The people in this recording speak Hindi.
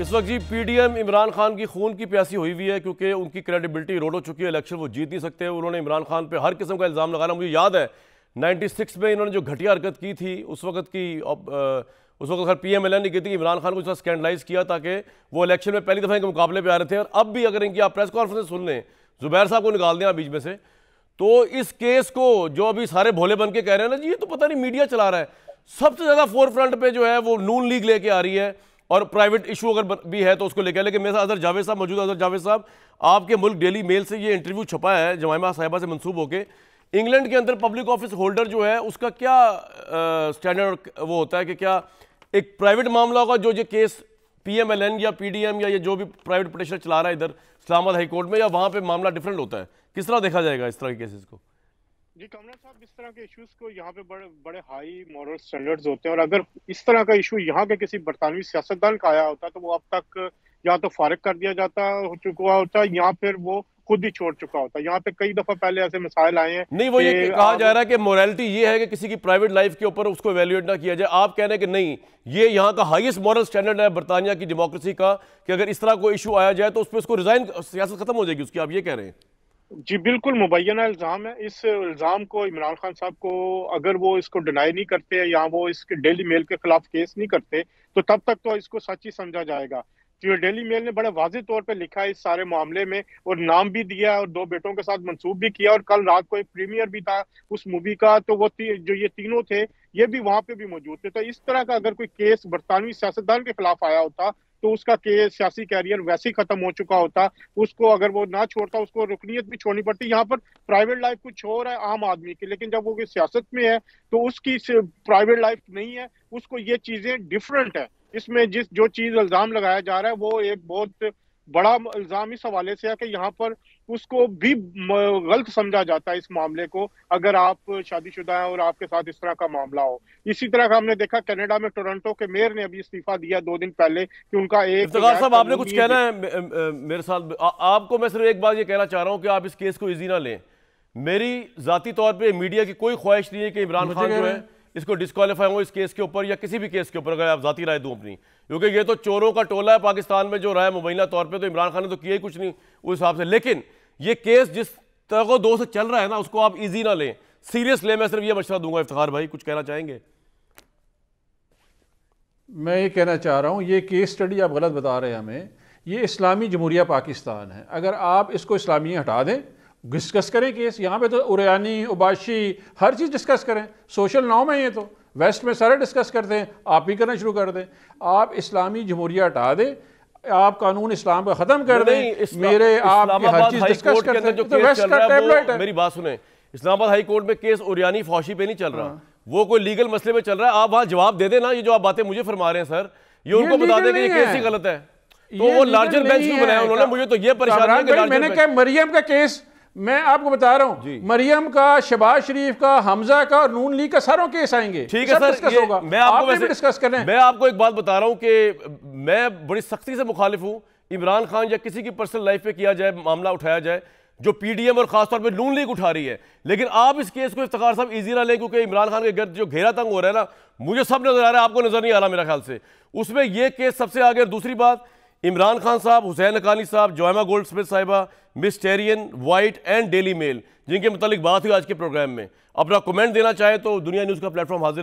इस वक्त जी पीडीएम इमरान खान की खून की प्यासी हुई हुई है क्योंकि उनकी क्रेडिबिलिटी रोड हो चुकी है इलेक्शन वो जीत नहीं सकते उन्होंने इमरान खान पे हर किस्म का इल्ज़ाम लगाना मुझे याद है 96 में इन्होंने जो घटिया हरकत की थी उस वक्त की उस वक्त अगर पी एम एल एन ने की थी इमरान खान को इसका स्कैंडलाइज किया ताकि वो इलेक्शन में पहली दफ़ा इनके मुकाबले पर आ रहे थे और अब भी अगर इनकी आप प्रेस कॉन्फ्रेंस सुन लें जुबैर साहब को निकाल दें आप बीच में से तो इस केस को जो अभी सारे भोले बन के कह रहे हैं ना जी ये तो पता नहीं मीडिया चला रहा है सबसे ज़्यादा फोर फ्रंट पर जो है वो नून लीग लेके आ रही है और प्राइवेट इशू अगर भी है तो उसको लेकर लेकिन मेरे साथ अजहर जावेद साहब मौजूद अजहर जावेद साहब आपके मुल्क डेली मेल से ये इंटरव्यू छपा है जमायमा साहिबा से मनसूब होकर इंग्लैंड के अंदर पब्लिक ऑफिस होल्डर जो है उसका क्या स्टैंडर्ड वो होता है कि क्या एक प्राइवेट मामला होगा जो ये केस पीएमएलएन या पीडीएम या ये जो भी प्राइवेट पिटिशनर चला रहा है इधर इस्लामाबाद हाईकोर्ट में या वहाँ पे मामला डिफरेंट होता है किस तरह देखा जाएगा इस तरह के केसेस को जी कमरा साहब इस तरह के इश्यूज को यहाँ पे बड़े बड़े हाई मॉरल स्टैंडर्ड्स होते हैं और अगर इस तरह का इशू यहाँ के किसी बरतानवी सियासतदान का आया होता तो वो अब तक या तो फारग कर दिया जाता हो चुका होता या फिर वो खुद ही छोड़ चुका होता यहाँ पे कई दफा पहले ऐसे मिसाइल आए हैं नहीं वो ये कहा जा रहा है कि मॉरलिटी ये है कि किसी की प्राइवेट लाइफ के ऊपर उसको वैल्यूएट ना किया जाए आप कह रहे हैं कि नहीं ये यहाँ का हाईएस्ट मॉरल स्टैंडर्ड है बरतानिया की डेमोक्रेसी का कि अगर इस तरह कोई इशू आया जाए तो उस पर उसको रिजाइन सियासत खत्म हो जाएगी उसकी आप ये कह रहे हैं जी बिल्कुल मुबैना इल्ज़ाम है इस इल्ज़ाम को इमरान खान साहब को अगर वो इसको डिनाई नहीं करते या वो इसके डेली मेल के खिलाफ केस नहीं करते तो तब तक तो इसको सच ही समझा जाएगा तो डेली मेल ने बड़े वाज तौर पर लिखा है इस सारे मामले में और नाम भी दिया और दो बेटों के साथ मंसूब भी किया और कल रात को एक प्रीमियर भी था उस मूवी का तो वो जो ये तीनों थे ये भी वहां पे भी मौजूद थे तो इस तरह का अगर कोई केस बरतानवी सियासतदान के खिलाफ आया होता तो उसका के सियासी कैरियर वैसे ही खत्म हो चुका होता उसको अगर वो ना छोड़ता उसको रुकनीत भी छोड़नी पड़ती यहाँ पर प्राइवेट लाइफ कुछ और है आम आदमी की लेकिन जब वो सियासत में है तो उसकी प्राइवेट लाइफ नहीं है उसको ये चीजें डिफरेंट है इसमें जिस जो चीज इल्जाम लगाया जा रहा है वो एक बहुत बड़ा इल्जाम इस हवाले से है कि यहाँ पर उसको भी गलत समझा जाता है इस मामले को अगर आप शादीशुदा हैं और आपके साथ इस तरह का मामला हो इसी तरह का हमने देखा कनाडा में टोरंटो के मेयर ने अभी इस्तीफा दिया दो दिन पहले कि उनका एक साहब आपने कुछ कहना है मेरे साथ आपको मैं सिर्फ एक बात ये कहना चाह रहा हूँ कि आप इस केस को ईजी ना लें मेरी जाती तौर पर मीडिया की कोई ख्वाहिश नहीं है कि इमरान खान जो है इसको डिस्कालीफाई हो इस केस के ऊपर या किसी भी केस के ऊपर अगर आप जाती राय दूँ अपनी क्योंकि ये तो चोरों का टोला है पाकिस्तान में जो रहा है मुबैना तौर पर तो इमरान खान ने तो किया ही कुछ नहीं उस हिसाब से लेकिन ये केस जिस तरह दो से चल रहा है ना उसको आप ईजी ना लें सीरियस लें मैं सिर्फ ये मशा दूंगा इफ्तार भाई कुछ कहना चाहेंगे मैं ये कहना चाह रहा हूँ ये केस स्टडी आप गलत बता रहे हैं हमें ये इस्लामी जमहूरिया पाकिस्तान है अगर आप इसको इस्लामी हटा दें डिस्कस करें केस यहाँ पे तो उरयानी उबाशी हर चीज़ डिस्कस करें सोशल नॉम है ये तो वेस्ट में सारे डिस्कस करते हैं आप ही करना शुरू कर दें आप इस्लामी जमहूरिया हटा दें आप कानून इस्लाम को ख़त्म कर दें मेरे आप हर चीज़ डिस्कस करते हैं तो वेस्ट का टेबलेट है मेरी बात सुने इस्लामाबाद हाई कोर्ट में केस उरयानी फौशी पे नहीं चल रहा हाँ। वो कोई लीगल मसले में चल रहा है आप वहाँ जवाब दे देना ये जो आप बातें मुझे फरमा रहे हैं सर ये उनको बता दें कि ये केस ही गलत है तो वो लार्जर बेंच क्यों बनाया उन्होंने मुझे तो ये परेशान मैंने कहा मरियम का केस मैं आपको बता रहा हूँ मरियम का शबाज शरीफ का हमजा का और नून लीग का सारों केस आएंगे ठीक है सर होगा मैं आपको डिस्कस कर रहे हैं मैं आपको एक बात बता रहा हूँ कि मैं बड़ी सख्ती से मुखालिफ हूँ इमरान खान या किसी की पर्सनल लाइफ पे किया जाए मामला उठाया जाए जो पीडीएम और खासतौर पर नून लीग उठा रही है लेकिन आप इस केस को इफ्तार साहब ईजी ना लें क्योंकि इमरान खान के गर्द जो घेरा तंग हो रहा है ना मुझे सब नजर आ रहा है आपको नजर नहीं आ रहा मेरा ख्याल से उसमें यह केस सबसे आगे दूसरी बात इमरान खान साहब हुसैन अकानी साहब जोमा गोल्ड स्मिथ साहिबा Miss Tyrian White and Daily Mail जिनके मतलब बात हुई आज के प्रोग्राम में अपना कमेंट देना चाहे तो दुनिया न्यूज़ का प्लेटफॉर्म हाजिर